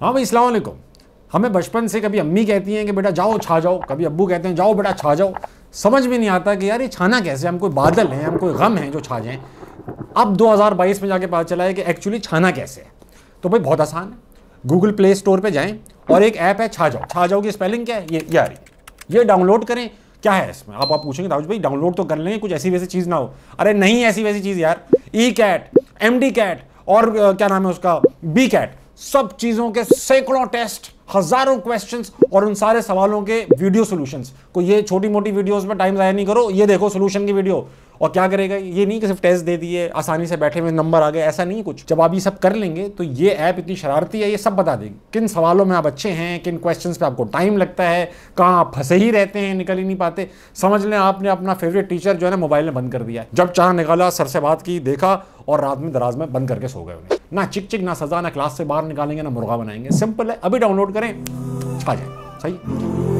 हाँ भाई अलैक्म हमें बचपन से कभी अम्मी कहती हैं कि बेटा जाओ छा जाओ कभी अब्बू कहते हैं जाओ बेटा छा जाओ समझ में नहीं आता कि यार ये छाना कैसे हम कोई बादल हैं हम कोई गम हैं जो छा जाएँ अब 2022 में जाके पता चला है कि एक्चुअली छाना कैसे है तो भाई बहुत आसान है गूगल प्ले स्टोर पर जाएँ और एक ऐप है छा जाओ छा जाओ की स्पेलिंग क्या है ये ये ये डाउनलोड करें क्या है इसमें आप आप पूछेंगे राहुल भाई डाउनलोड तो कर लेंगे कुछ ऐसी वैसी चीज़ ना हो अरे नहीं ऐसी वैसी चीज़ यार E cat M D cat और क्या नाम है उसका बी कैट सब चीजों के सैकड़ों टेस्ट हजारों क्वेश्चंस और उन सारे सवालों के वीडियो सॉल्यूशंस को ये छोटी मोटी वीडियोस में टाइम जाया नहीं करो ये देखो सॉल्यूशन की वीडियो और क्या करेगा ये नहीं कि सिर्फ टेस्ट दे दिए आसानी से बैठे में नंबर आ गए ऐसा नहीं कुछ जब आप ये सब कर लेंगे तो ये ऐप इतनी शरारती है ये सब बता देगी किन सवालों में आप अच्छे हैं किन क्वेश्चन पे आपको टाइम लगता है कहाँ आप फंसे ही रहते हैं निकल ही नहीं पाते समझ लें आपने अपना फेवरेट टीचर जो है ना मोबाइल में बंद कर दिया जब चाह निकाला सर से बात की देखा और रात में दराज में बंद करके सो गए उन्हें ना चिक चिक ना सज़ा ना क्लास से बाहर निकालेंगे ना मुर्गा बनाएंगे सिंपल है अभी डाउनलोड करें आ जाए सही